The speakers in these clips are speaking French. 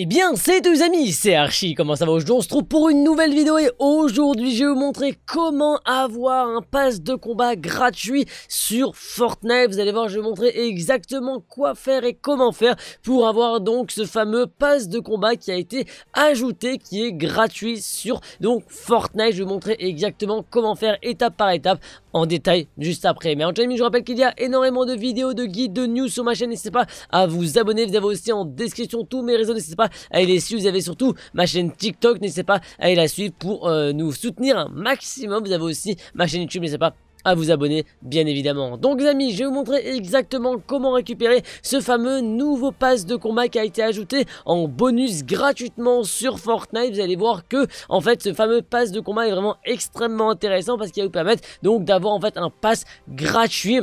Eh bien, c'est deux amis, c'est Archie, comment ça va aujourd'hui On se trouve pour une nouvelle vidéo et aujourd'hui je vais vous montrer comment avoir un pass de combat gratuit sur Fortnite. Vous allez voir, je vais vous montrer exactement quoi faire et comment faire pour avoir donc ce fameux pass de combat qui a été ajouté, qui est gratuit sur donc Fortnite. Je vais vous montrer exactement comment faire étape par étape en détail juste après. Mais en tout cas, je vous rappelle qu'il y a énormément de vidéos, de guides, de news sur ma chaîne. N'hésitez pas à vous abonner, vous avez aussi en description tous mes réseaux, n'hésitez pas pas à Si Vous avez surtout ma chaîne TikTok, n'hésitez pas à aller la suivre pour euh, nous soutenir un maximum. Vous avez aussi ma chaîne YouTube, n'hésitez pas à vous abonner bien évidemment. Donc les amis, je vais vous montrer exactement comment récupérer ce fameux nouveau pass de combat qui a été ajouté en bonus gratuitement sur Fortnite. Vous allez voir que en fait ce fameux pass de combat est vraiment extrêmement intéressant parce qu'il va vous permettre donc d'avoir en fait un pass gratuit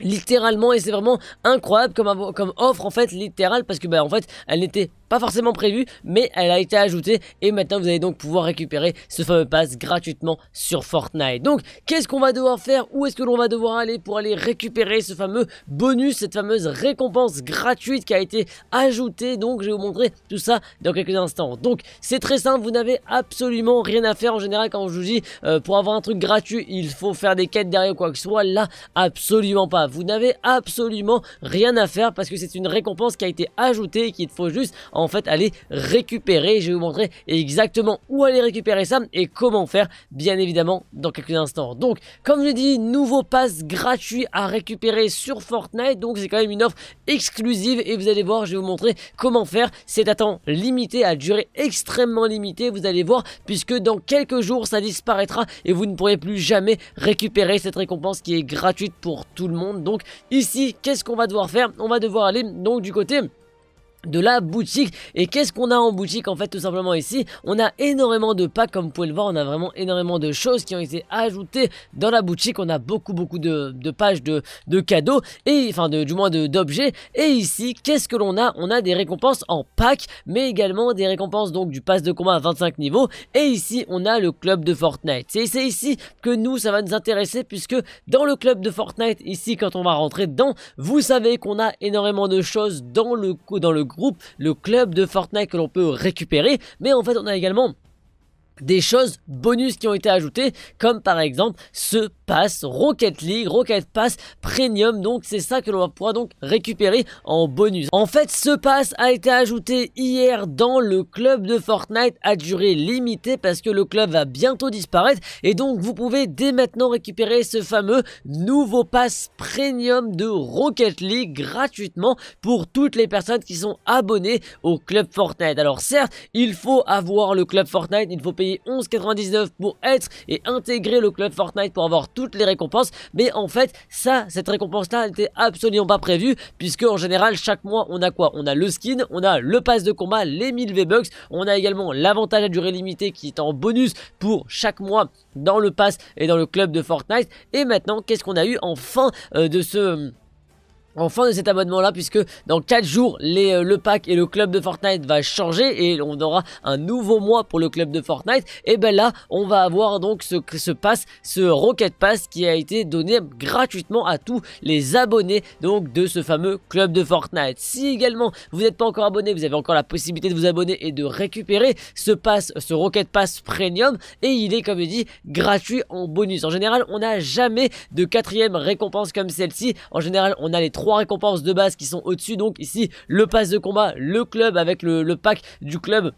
littéralement et c'est vraiment incroyable comme, offre en fait littérale parce que bah en fait elle n'était pas forcément prévu mais elle a été ajoutée et maintenant vous allez donc pouvoir récupérer ce fameux pass gratuitement sur Fortnite. Donc qu'est-ce qu'on va devoir faire Où est-ce que l'on va devoir aller pour aller récupérer ce fameux bonus, cette fameuse récompense gratuite qui a été ajoutée Donc je vais vous montrer tout ça dans quelques instants. Donc c'est très simple, vous n'avez absolument rien à faire en général quand je vous dis euh, pour avoir un truc gratuit il faut faire des quêtes derrière quoi que ce soit. Là absolument pas, vous n'avez absolument rien à faire parce que c'est une récompense qui a été ajoutée et qu'il faut juste en fait aller récupérer. Je vais vous montrer exactement où aller récupérer ça et comment faire bien évidemment dans quelques instants. Donc comme je dis, nouveau pass gratuit à récupérer sur Fortnite. Donc c'est quand même une offre exclusive et vous allez voir, je vais vous montrer comment faire. C'est à temps limité, à durée extrêmement limitée, vous allez voir, puisque dans quelques jours ça disparaîtra et vous ne pourrez plus jamais récupérer cette récompense qui est gratuite pour tout le monde. Donc ici, qu'est-ce qu'on va devoir faire On va devoir aller donc du côté de la boutique et qu'est-ce qu'on a en boutique en fait tout simplement ici on a énormément de packs comme vous pouvez le voir on a vraiment énormément de choses qui ont été ajoutées dans la boutique on a beaucoup beaucoup de, pages de, cadeaux et enfin du moins d'objets et ici qu'est-ce que l'on a on a des récompenses en pack mais également des récompenses donc du pass de combat à 25 niveaux et ici on a le club de Fortnite c'est ici que nous ça va nous intéresser puisque dans le club de Fortnite ici quand on va rentrer dedans vous savez qu'on a énormément de choses dans le dans le groupe le club de Fortnite que l'on peut récupérer, mais en fait on a également des choses bonus qui ont été ajoutées, comme par exemple ce pass Rocket League, Rocket Pass Premium. Donc c'est ça que l'on va pouvoir donc récupérer en bonus. En fait, ce pass a été ajouté hier dans le club de Fortnite à durée limitée parce que le club va bientôt disparaître et donc vous pouvez dès maintenant récupérer ce fameux nouveau pass Premium de Rocket League gratuitement pour toutes les personnes qui sont abonnées au club Fortnite. Alors certes, il faut avoir le club Fortnite, il faut payer 11,99 pour être et intégrer le club Fortnite pour avoir toutes les récompenses. Mais en fait, ça, cette récompense-là n'était absolument pas prévue puisque en général, chaque mois, on a quoi On a le skin, on a le pass de combat, les 1000 V-Bucks, on a également l'avantage à durée limitée qui est en bonus pour chaque mois dans le pass et dans le club de Fortnite. Et maintenant, qu'est-ce qu'on a eu en fin euh, de ce en fin de cet abonnement là puisque dans 4 jours euh, le pack et le club de Fortnite va changer et on aura un nouveau mois pour le club de Fortnite et ben là on va avoir donc ce, se passe ce Rocket Pass qui a été donné gratuitement à tous les abonnés donc de ce fameux club de Fortnite si également vous n'êtes pas encore abonné vous avez encore la possibilité de vous abonner et de récupérer ce pass ce Rocket Pass Premium et il est comme je dis gratuit en bonus en général on n'a jamais de quatrième récompense comme celle-ci en général on a les trois récompenses de base qui sont au-dessus. Donc ici, le pass de combat, le club avec le, le pack du club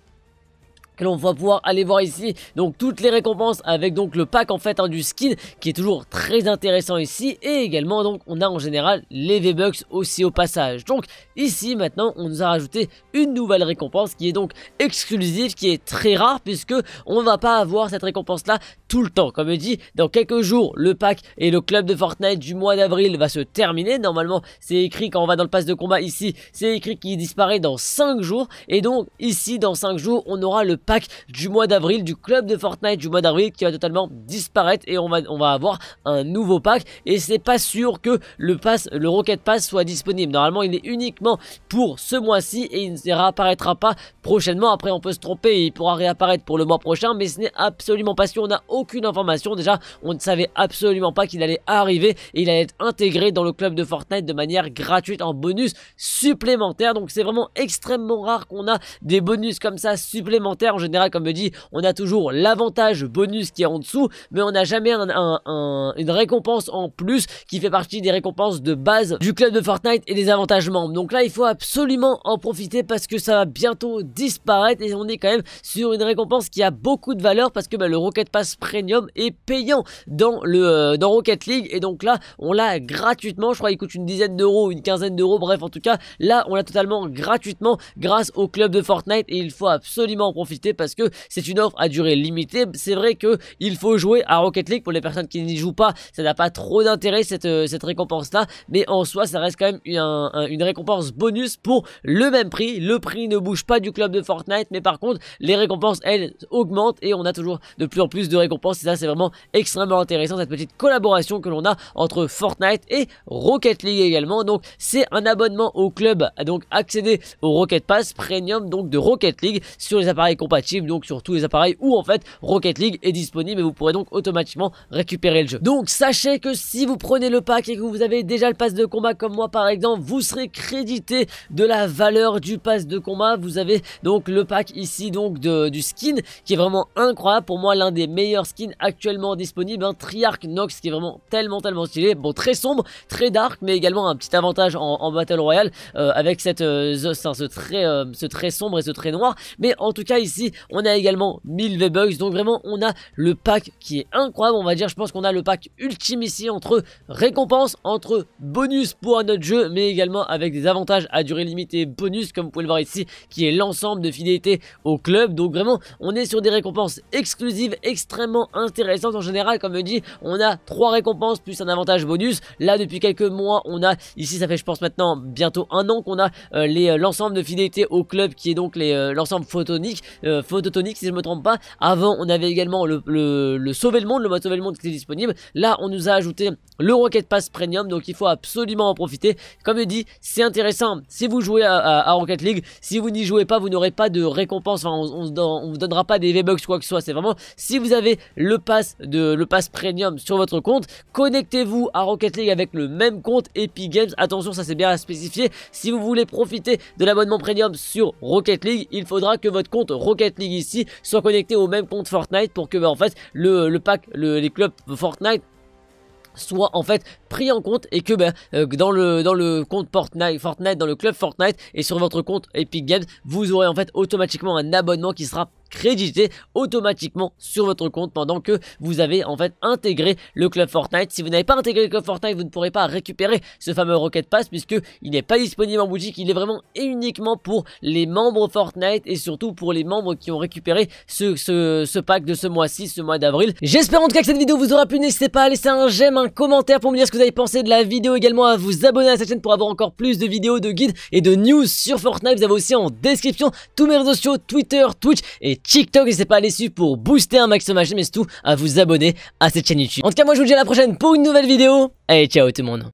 on va pouvoir aller voir ici. Donc toutes les récompenses avec donc le pack en fait hein, du skin qui est toujours très intéressant ici. Et également donc on a en général les V-Bucks aussi au passage. Donc ici maintenant on nous a rajouté une nouvelle récompense qui est donc exclusive, qui est très rare puisque on va pas avoir cette récompense là tout le temps. Comme je dis, dans quelques jours le pack et le club de Fortnite du mois d'avril va se terminer. Normalement c'est écrit quand on va dans le pass de combat ici, c'est écrit qu'il disparaît dans 5 jours. Et donc ici dans 5 jours on aura le pack pack du mois d'avril, du club de Fortnite du mois d'avril qui va totalement disparaître et on va, on va avoir un nouveau pack. Et c'est pas sûr que le, pass, le Rocket Pass soit disponible. Normalement, il est uniquement pour ce mois-ci et il ne réapparaîtra pas prochainement. Après, on peut se tromper et il pourra réapparaître pour le mois prochain, mais ce n'est absolument pas sûr. On n'a aucune information. Déjà, on ne savait absolument pas qu'il allait arriver et il allait être intégré dans le club de Fortnite de manière gratuite en bonus supplémentaire. Donc, c'est vraiment extrêmement rare qu'on a des bonus comme ça supplémentaires en général, comme me dis on a toujours l'avantage bonus qui est en dessous, mais on n'a jamais une récompense en plus qui fait partie des récompenses de base du club de Fortnite et des avantages membres. Donc là, il faut absolument en profiter parce que ça va bientôt disparaître et on est quand même sur une récompense qui a beaucoup de valeur parce que bah, le Rocket Pass Premium est payant dans le euh, dans Rocket League et donc là, on l'a gratuitement. Je crois qu'il coûte une dizaine d'euros, une quinzaine d'euros, bref, en tout cas, là, on l'a totalement gratuitement grâce au club de Fortnite et il faut absolument en profiter parce que c'est une offre à durée limitée. C'est vrai que il faut jouer à Rocket League pour les personnes qui n'y jouent pas. Ça n'a pas trop d'intérêt cette, euh, récompense-là, mais en soi, ça reste quand même une, récompense bonus pour le même prix. Le prix ne bouge pas du club de Fortnite, mais par contre, les récompenses, elles, augmentent et on a toujours de plus en plus de récompenses. Et ça, c'est vraiment extrêmement intéressant, cette petite collaboration que l'on a entre Fortnite et Rocket League également. Donc, c'est un abonnement au club, donc accéder au Rocket Pass Premium, donc de Rocket League sur les appareils donc sur tous les appareils où en fait Rocket League est disponible et vous pourrez donc automatiquement récupérer le jeu. Donc sachez que si vous prenez le pack et que vous avez déjà le pass de combat comme moi par exemple, vous serez crédité de la valeur du pass de combat. Vous avez donc le pack ici donc du skin qui est vraiment incroyable. Pour moi l'un des meilleurs skins actuellement disponibles, un hein. triarc Triarch Nox qui est vraiment tellement tellement stylé. Bon très sombre, très dark mais également un petit avantage en, Battle Royale euh, avec cette, euh, ce, très euh, ce très sombre et ce très noir. Mais en tout cas ici on a également 1000 V-Bucks. Donc vraiment, on a le pack qui est incroyable, on va dire. Je pense qu'on a le pack ultime ici entre récompenses, entre bonus pour notre jeu, mais également avec des avantages à durée limitée bonus, comme vous pouvez le voir ici, qui est l'ensemble de fidélité au club. Donc vraiment, on est sur des récompenses exclusives, extrêmement intéressantes en général. Comme je dis, on a trois récompenses plus un avantage bonus. Là, depuis quelques mois, on a, ici, ça fait je pense maintenant bientôt un an qu'on a euh, euh, l'ensemble de fidélité au club qui est donc euh, l'ensemble photonique Phototonique si je me trompe pas. Avant on avait également le, le Sauver le Monde, le mode Sauver le Monde qui est disponible. Là on nous a ajouté le Rocket Pass Premium donc il faut absolument en profiter. Comme je dis c'est intéressant si vous jouez à, Rocket League, si vous n'y jouez pas vous n'aurez pas de récompense, enfin on, on, vous donnera pas des V-Bucks quoi que ce soit. C'est vraiment si vous avez le pass, de, le pass Premium sur votre compte, connectez-vous à Rocket League avec le même compte Epic Games. Attention ça c'est bien à spécifier. Si vous voulez profiter de l'abonnement Premium sur Rocket League, il faudra que votre compte Rocket League ici soit connecté au même compte Fortnite pour que bah, en fait le, le pack, le, les clubs Fortnite soit en fait pris en compte et que ben, dans le dans le compte Fortnite, Fortnite, dans le club Fortnite et sur votre compte Epic Games, vous aurez en fait automatiquement un abonnement qui sera crédité automatiquement sur votre compte pendant que vous avez en fait intégré le club Fortnite. Si vous n'avez pas intégré le club Fortnite, vous ne pourrez pas récupérer ce fameux Rocket Pass puisque il n'est pas disponible en boutique, il est vraiment et uniquement pour les membres Fortnite et surtout pour les membres qui ont récupéré ce, ce pack de ce mois-ci, ce mois d'avril. J'espère en tout cas que cette vidéo vous aura plu, n'hésitez pas à laisser un j'aime, un commentaire pour me dire ce que vous avez pensé de la vidéo, également à vous abonner à cette chaîne pour avoir encore plus de vidéos, de guides et de news sur Fortnite. Vous avez aussi en description tous mes réseaux sociaux, Twitter, Twitch et TikTok, c'est pas à les pour booster un maximum ma chaîne, mais à vous abonner à cette chaîne YouTube. En tout cas, moi je vous dis à la prochaine pour une nouvelle vidéo. Allez, ciao tout le monde.